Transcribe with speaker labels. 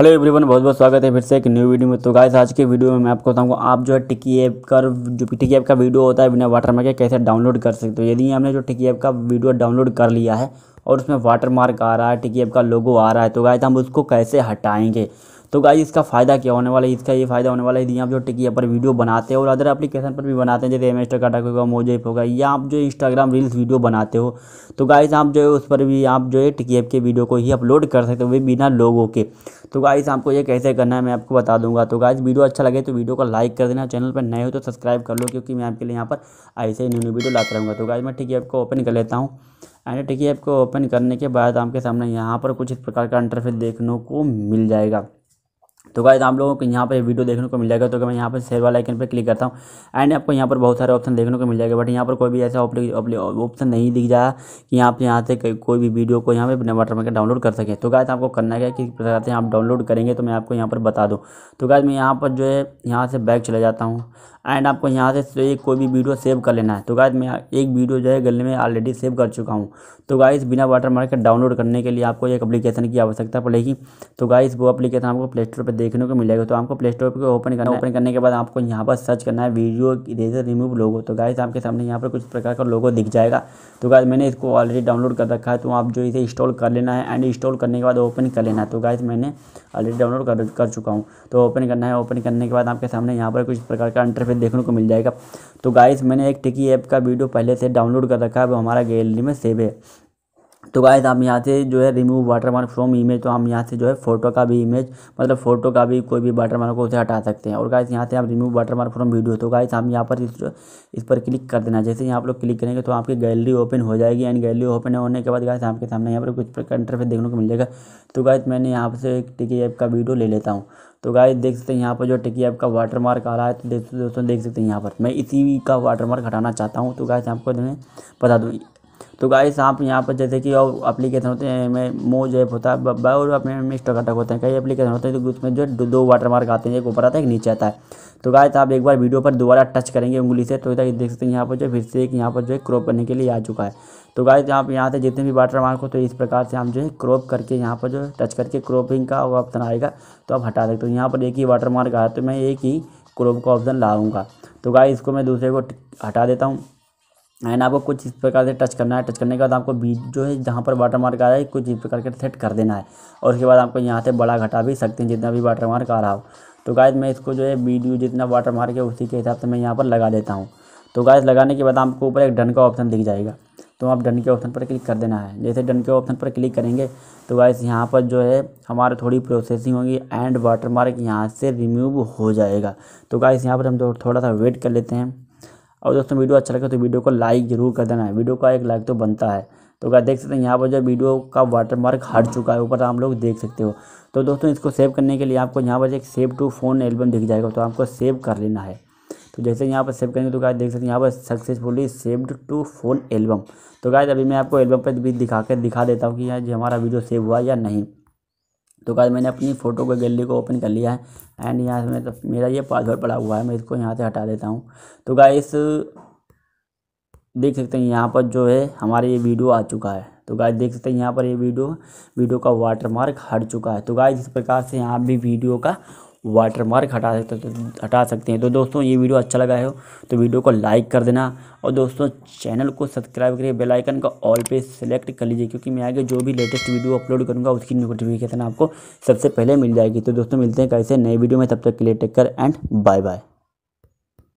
Speaker 1: hello everyone बहुत बहुत स्वागत है फिर से एक न्यू वीडियो में तो गाइस आज के वीडियो में मैं आपको बताऊंगा आप जो है टिकी ऐप का जो टिकी ऐप का वीडियो होता है बिना वाटर मार्क के कैसे डाउनलोड कर सकते हो यदि हमने जो टिकी ऐप का वीडियो डाउनलोड कर लिया है और उसमें वाटर मार्क आ रहा है टिकी ऐप का लोगो आ रहा है तो गाइस हम उसको कैसे हटाएंगे तो गाइज इसका फ़ायदा क्या होने वाला है इसका ये फ़ायदा होने वाला है यदि आप जो टिकी पर वीडियो बनाते हो और अदर एप्लीकेशन पर भी बनाते हैं जैसे एम एस्टर काटा होगा मोजेप होगा या आप जो इंस्टाग्राम रील्स वीडियो बनाते हो तो गाइज आप जो है उस पर भी आप जो है टिकी के वीडियो को ही अपलोड कर सकते हो बिना लोगों के तो गाइज आपको ये कैसे करना है मैं आपको बता दूंगा तो गाइज वीडियो अच्छा लगे तो वीडियो को लाइक कर देना चैनल पर नए हो तो सब्सक्राइब कर लो क्योंकि मैं आपके लिए यहाँ पर ऐसे ही न्यू न्यू वीडियो लाता रहूँगा तो गाइज मैं टिकी को ओपन कर लेता हूँ एंड टिकी ऐप को ओपन करने के बाद आपके सामने यहाँ पर कुछ इस प्रकार का इंटरफेस देखने को मिल जाएगा तो गाइज आप लोगों को यहाँ पर वीडियो देखने को मिल जाएगा तो मैं यहाँ पर शेयर वाला आइकन पर क्लिक करता हूँ एंड आपको यहाँ पर बहुत सारे ऑप्शन देखने को मिल जाएगा बट यहाँ पर कोई भी ऐसा ऑप्शन नहीं दिख जाए कि आप यहाँ से कोई भी वीडियो को यहाँ पर अपने वाटर में डाउनलोड कर सकें तो गाय आपको करना क्या किस प्रकार से आप डाउनलोड करेंगे तो मैं आपको यहाँ पर बता दूँ तो गाय मैं यहाँ पर जो है यहाँ से बैग चले जाता हूँ एंड आपको यहाँ से कोई भी वीडियो सेव कर लेना है तो गाइज मैं एक वीडियो जो है गले में ऑलरेडी सेव कर चुका हूँ तो गाइज बिना वाटर मार्क डाउनलोड करने के लिए आपको एक अपलीकेशन की आवश्यकता पड़ेगी तो गाइज वो अपलीकेशन आपको प्ले स्टोर पर देखने को मिलेगा तो आपको प्ले स्टोर पर ओपन करना ओपन तो करने के बाद आपको यहाँ पर सर्च करना है वीडियो इरेजर रिमूव लोगो तो गाइज आपके सामने यहाँ पर कुछ प्रकार का लोगो दिख जाएगा तो गाइज मैंने इसको ऑलरेडी डाउनलोड कर रखा है तो आप जो इसे इंस्टॉल कर लेना है एंड इंस्टॉल करने के बाद ओपन कर लेना है तो गाइज मैंने ऑलरेडी डाउनलोड कर चुका हूँ तो ओपन करना है ओपन करने के बाद आपके सामने यहाँ पर कुछ प्रकार का इंटरफेस इंटरफेस देखने को मिल जाएगा तो गाइस मैंने एक टिकी ऐप का वीडियो पहले से डाउनलोड कर रखा है वो हमारा गैलरी में सेव है तो गाइज आप यहाँ से जो है remove watermark from image तो हम यहाँ से जो है फोटो का भी इमेज मतलब फोटो का भी कोई भी वाटर मार्क को उसे हटा सकते हैं और गाइज यहाँ से आप remove watermark from video तो गाइस हम यहाँ पर इस इस पर क्लिक कर देना जैसे यहाँ आप लोग क्लिक करेंगे तो आपकी गैलरी ओपन हो जाएगी एंड गैलरी ओपन होने के बाद गाइज आपके सामने यहाँ पर कुछ प्रकार इंटरफेस देखने को मिल जाएगा तो गाइज मैंने यहाँ से एक टिकी ऐप का वीडियो ले लेता हूँ तो गाइस देख सकते हैं यहाँ पर जो टिकी ऐप का वाटर मार्क आ रहा है तो दोस्तों देख सकते हैं यहाँ पर मैं इसी का वाटर मार्क हटाना चाहता हूँ तो गाइस आपको बता दूँ तो गाइस आप यहाँ पर जैसे कि और अप्लीकेशन होते हैं में मोज ऐप होता है बब्बा और अपने में अटक होते हैं कई एप्लीकेशन होते हैं तो उसमें जो दो वाटर मार्क आते हैं एक ऊपर आता है एक नीचे आता है तो गाइस आप एक बार वीडियो पर दोबारा टच करेंगे उंगली से तो इधर देख सकते हैं यहाँ पर जो फिर से एक यहाँ पर जो है क्रॉप करने के लिए आ चुका है तो गाइस आप यहाँ से जितने भी वाटर मार्क हो तो इस प्रकार से हम जो है क्रॉप करके यहाँ पर जो टच करके क्रॉपिंग का वो ऑप्शन आएगा तो आप हटा सकते हो यहाँ पर एक ही वाटर मार्क आया तो मैं एक ही क्रॉप का ऑप्शन लाऊँगा तो गाइस इसको मैं दूसरे को हटा देता हूँ एंड आपको कुछ इस प्रकार से टच करना है टच करने के बाद आपको बीच जो है जहाँ पर वाटर मार्क आ रहा है कुछ इस प्रकार के सेट कर देना है और उसके बाद आपको यहाँ से बड़ा घटा भी सकते हैं जितना भी वाटर मार्क आ रहा हो तो गाय मैं इसको जो है वीडियो जितना वाटर मार्क है उसी के हिसाब से मैं यहाँ पर लगा देता हूँ तो गाय लगाने के बाद आपको ऊपर एक डन का ऑप्शन दिख जाएगा तो आप डन के ऑप्शन पर क्लिक कर देना है जैसे डन के ऑप्शन पर क्लिक करेंगे तो गाय यहाँ पर जो है हमारे थोड़ी प्रोसेसिंग होगी एंड वाटर मार्क यहाँ से रिमूव हो जाएगा तो गाय यहाँ पर हम थोड़ा सा वेट कर लेते हैं और दोस्तों वीडियो अच्छा लगे तो वीडियो को लाइक जरूर कर देना है वीडियो का एक लाइक तो बनता है तो क्या देख सकते हैं यहाँ पर जो वीडियो का वाटरमार्क हट चुका है ऊपर आप लोग देख सकते हो तो दोस्तों इसको सेव करने के लिए आपको यहाँ पर एक सेव टू फ़ोन एल्बम दिख जाएगा तो आपको सेव कर लेना है तो जैसे यहाँ पर सेव करेंगे तो क्या देख सकते हैं यहाँ पर successfully saved to phone album तो क्या अभी मैं आपको एल्बम पर भी दिखा कर दिखा देता हूँ कि यहाँ जो हमारा वीडियो सेव हुआ या नहीं तो कल मैंने अपनी फ़ोटो को गैलरी को ओपन कर लिया है एंड यहाँ से तो मेरा ये पासवर्ड पड़ा हुआ है मैं इसको यहाँ से हटा देता हूँ तो गाइस देख सकते हैं यहाँ पर जो है हमारा ये वीडियो आ चुका है तो गाइस देख सकते हैं यहाँ पर ये वीडियो वीडियो का वाटरमार्क हट चुका है तो गाइस इस प्रकार से यहाँ भी वीडियो का वाटर मार्क हटा सकते तो, तो, तो हटा सकते हैं तो दोस्तों ये वीडियो अच्छा लगा हो तो वीडियो को लाइक कर देना और दोस्तों चैनल को सब्सक्राइब करिए बेल आइकन का ऑल पे सेलेक्ट कर लीजिए क्योंकि मैं आगे जो भी लेटेस्ट वीडियो अपलोड करूँगा उसकी नोटिफिकेशन आपको सबसे पहले मिल जाएगी तो दोस्तों मिलते हैं कैसे नए वीडियो में तब तक के लिए टेक कर एंड बाय बाय